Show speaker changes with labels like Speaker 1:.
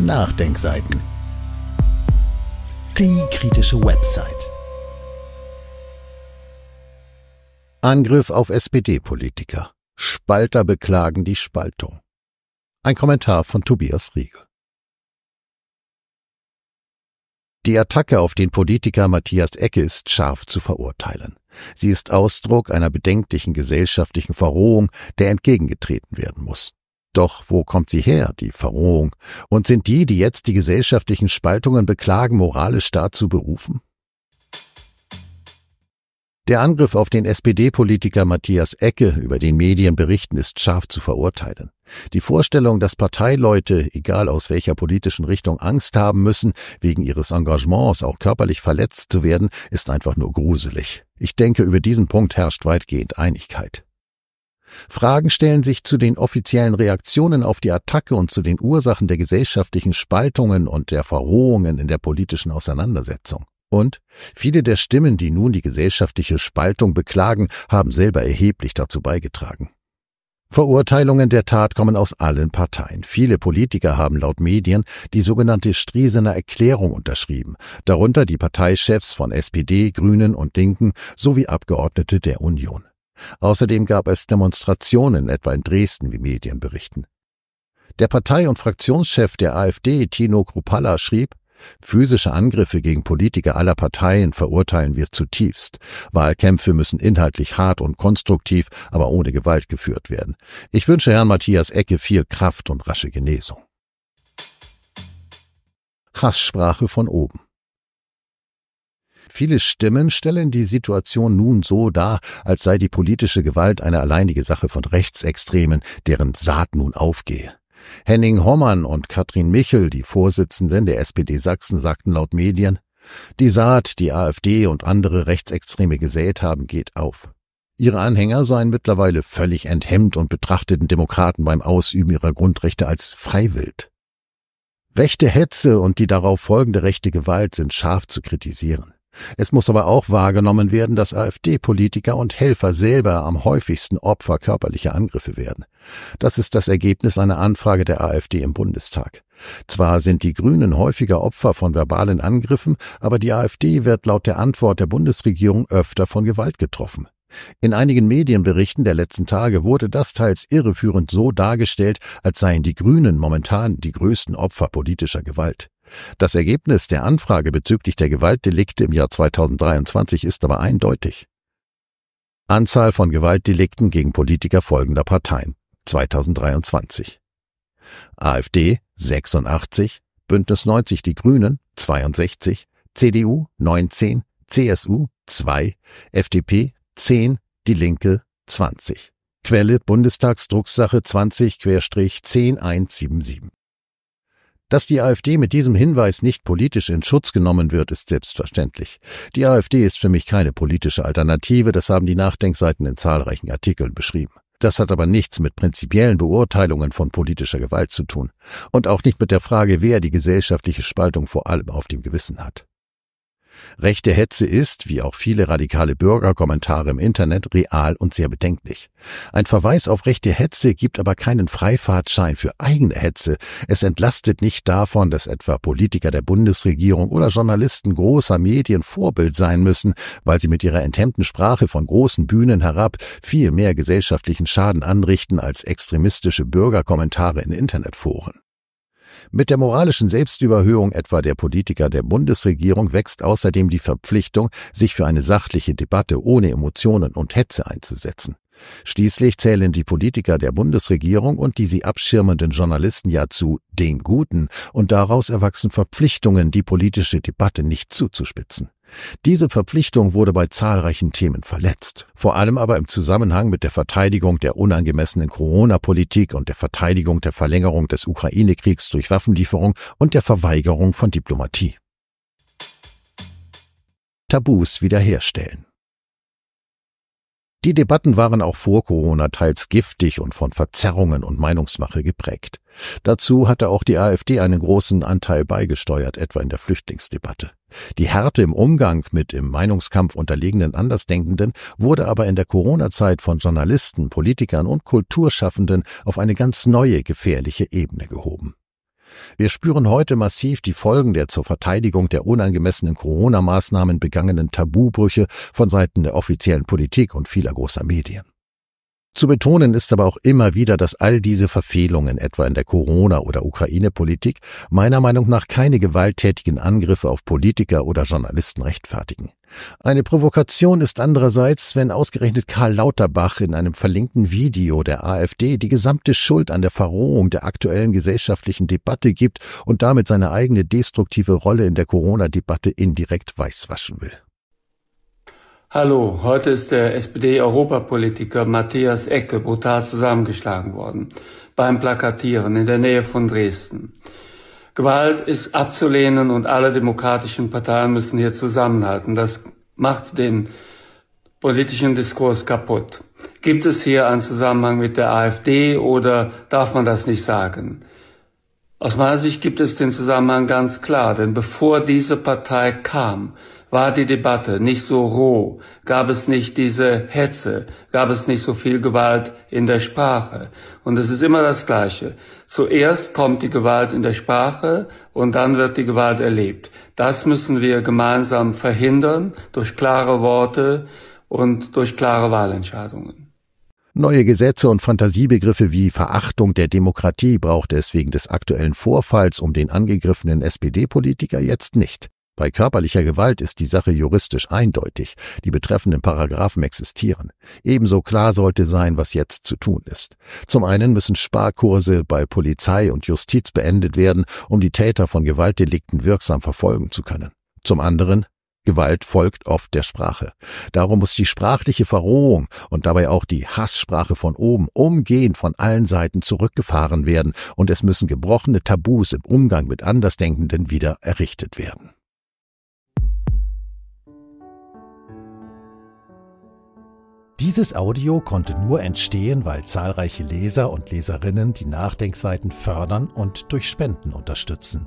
Speaker 1: Nachdenkseiten. Die kritische Website. Angriff auf SPD-Politiker. Spalter beklagen die Spaltung. Ein Kommentar von Tobias Riegel. Die Attacke auf den Politiker Matthias Ecke ist scharf zu verurteilen. Sie ist Ausdruck einer bedenklichen gesellschaftlichen Verrohung, der entgegengetreten werden muss. Doch wo kommt sie her, die Verrohung? Und sind die, die jetzt die gesellschaftlichen Spaltungen beklagen, moralisch dazu berufen? Der Angriff auf den SPD-Politiker Matthias Ecke, über den Medien berichten, ist scharf zu verurteilen. Die Vorstellung, dass Parteileute, egal aus welcher politischen Richtung, Angst haben müssen, wegen ihres Engagements auch körperlich verletzt zu werden, ist einfach nur gruselig. Ich denke, über diesen Punkt herrscht weitgehend Einigkeit. Fragen stellen sich zu den offiziellen Reaktionen auf die Attacke und zu den Ursachen der gesellschaftlichen Spaltungen und der Verrohungen in der politischen Auseinandersetzung. Und viele der Stimmen, die nun die gesellschaftliche Spaltung beklagen, haben selber erheblich dazu beigetragen. Verurteilungen der Tat kommen aus allen Parteien. Viele Politiker haben laut Medien die sogenannte Striesener Erklärung unterschrieben, darunter die Parteichefs von SPD, Grünen und Linken sowie Abgeordnete der Union. Außerdem gab es Demonstrationen, etwa in Dresden, wie Medien berichten. Der Partei- und Fraktionschef der AfD, Tino Kruppalla, schrieb, Physische Angriffe gegen Politiker aller Parteien verurteilen wir zutiefst. Wahlkämpfe müssen inhaltlich hart und konstruktiv, aber ohne Gewalt geführt werden. Ich wünsche Herrn Matthias Ecke viel Kraft und rasche Genesung. Hasssprache von oben. Viele Stimmen stellen die Situation nun so dar, als sei die politische Gewalt eine alleinige Sache von Rechtsextremen, deren Saat nun aufgehe. Henning Hommann und Katrin Michel, die Vorsitzenden der SPD Sachsen, sagten laut Medien, die Saat, die AfD und andere Rechtsextreme gesät haben, geht auf. Ihre Anhänger seien mittlerweile völlig enthemmt und betrachteten Demokraten beim Ausüben ihrer Grundrechte als freiwild. Rechte Hetze und die darauf folgende rechte Gewalt sind scharf zu kritisieren. Es muss aber auch wahrgenommen werden, dass AfD-Politiker und Helfer selber am häufigsten Opfer körperlicher Angriffe werden. Das ist das Ergebnis einer Anfrage der AfD im Bundestag. Zwar sind die Grünen häufiger Opfer von verbalen Angriffen, aber die AfD wird laut der Antwort der Bundesregierung öfter von Gewalt getroffen. In einigen Medienberichten der letzten Tage wurde das teils irreführend so dargestellt, als seien die Grünen momentan die größten Opfer politischer Gewalt. Das Ergebnis der Anfrage bezüglich der Gewaltdelikte im Jahr 2023 ist aber eindeutig. Anzahl von Gewaltdelikten gegen Politiker folgender Parteien 2023. AfD 86, Bündnis 90 Die Grünen 62, CDU 19, CSU 2, FDP 10, Die Linke 20. Quelle Bundestagsdrucksache 20-10177. Dass die AfD mit diesem Hinweis nicht politisch in Schutz genommen wird, ist selbstverständlich. Die AfD ist für mich keine politische Alternative, das haben die Nachdenkseiten in zahlreichen Artikeln beschrieben. Das hat aber nichts mit prinzipiellen Beurteilungen von politischer Gewalt zu tun und auch nicht mit der Frage, wer die gesellschaftliche Spaltung vor allem auf dem Gewissen hat. Rechte Hetze ist, wie auch viele radikale Bürgerkommentare im Internet, real und sehr bedenklich. Ein Verweis auf rechte Hetze gibt aber keinen Freifahrtschein für eigene Hetze. Es entlastet nicht davon, dass etwa Politiker der Bundesregierung oder Journalisten großer Medien Vorbild sein müssen, weil sie mit ihrer enthemmten Sprache von großen Bühnen herab viel mehr gesellschaftlichen Schaden anrichten als extremistische Bürgerkommentare in Internetforen. Mit der moralischen Selbstüberhöhung etwa der Politiker der Bundesregierung wächst außerdem die Verpflichtung, sich für eine sachliche Debatte ohne Emotionen und Hetze einzusetzen. Schließlich zählen die Politiker der Bundesregierung und die sie abschirmenden Journalisten ja zu den Guten, und daraus erwachsen Verpflichtungen, die politische Debatte nicht zuzuspitzen. Diese Verpflichtung wurde bei zahlreichen Themen verletzt, vor allem aber im Zusammenhang mit der Verteidigung der unangemessenen Corona-Politik und der Verteidigung der Verlängerung des Ukraine-Kriegs durch Waffenlieferung und der Verweigerung von Diplomatie. Tabus wiederherstellen. Die Debatten waren auch vor Corona teils giftig und von Verzerrungen und Meinungsmache geprägt. Dazu hatte auch die AfD einen großen Anteil beigesteuert, etwa in der Flüchtlingsdebatte. Die Härte im Umgang mit im Meinungskampf unterlegenen Andersdenkenden wurde aber in der Corona-Zeit von Journalisten, Politikern und Kulturschaffenden auf eine ganz neue gefährliche Ebene gehoben. Wir spüren heute massiv die Folgen der zur Verteidigung der unangemessenen Corona-Maßnahmen begangenen Tabubrüche von Seiten der offiziellen Politik und vieler großer Medien. Zu betonen ist aber auch immer wieder, dass all diese Verfehlungen, etwa in der Corona- oder Ukraine-Politik, meiner Meinung nach keine gewalttätigen Angriffe auf Politiker oder Journalisten rechtfertigen. Eine Provokation ist andererseits, wenn ausgerechnet Karl Lauterbach in einem verlinkten Video der AfD die gesamte Schuld an der Verrohung der aktuellen gesellschaftlichen Debatte gibt und damit seine eigene destruktive Rolle in der Corona-Debatte indirekt weißwaschen will.
Speaker 2: Hallo, heute ist der SPD-Europapolitiker Matthias Ecke brutal zusammengeschlagen worden beim Plakatieren in der Nähe von Dresden. Gewalt ist abzulehnen und alle demokratischen Parteien müssen hier zusammenhalten. Das macht den politischen Diskurs kaputt. Gibt es hier einen Zusammenhang mit der AfD oder darf man das nicht sagen? Aus meiner Sicht gibt es den Zusammenhang ganz klar, denn bevor diese Partei kam, war die Debatte nicht so roh, gab es nicht diese Hetze, gab es nicht so viel Gewalt in der Sprache. Und es ist immer das Gleiche. Zuerst kommt die Gewalt in der Sprache und dann wird die Gewalt erlebt. Das müssen wir gemeinsam verhindern durch klare Worte und durch klare Wahlentscheidungen.
Speaker 1: Neue Gesetze und Fantasiebegriffe wie Verachtung der Demokratie braucht es wegen des aktuellen Vorfalls um den angegriffenen SPD-Politiker jetzt nicht. Bei körperlicher Gewalt ist die Sache juristisch eindeutig. Die betreffenden Paragraphen existieren. Ebenso klar sollte sein, was jetzt zu tun ist. Zum einen müssen Sparkurse bei Polizei und Justiz beendet werden, um die Täter von Gewaltdelikten wirksam verfolgen zu können. Zum anderen Gewalt folgt oft der Sprache. Darum muss die sprachliche Verrohung und dabei auch die Hasssprache von oben umgehend von allen Seiten zurückgefahren werden und es müssen gebrochene Tabus im Umgang mit Andersdenkenden wieder errichtet werden. Dieses Audio konnte nur entstehen, weil zahlreiche Leser und Leserinnen die Nachdenkseiten fördern und durch Spenden unterstützen.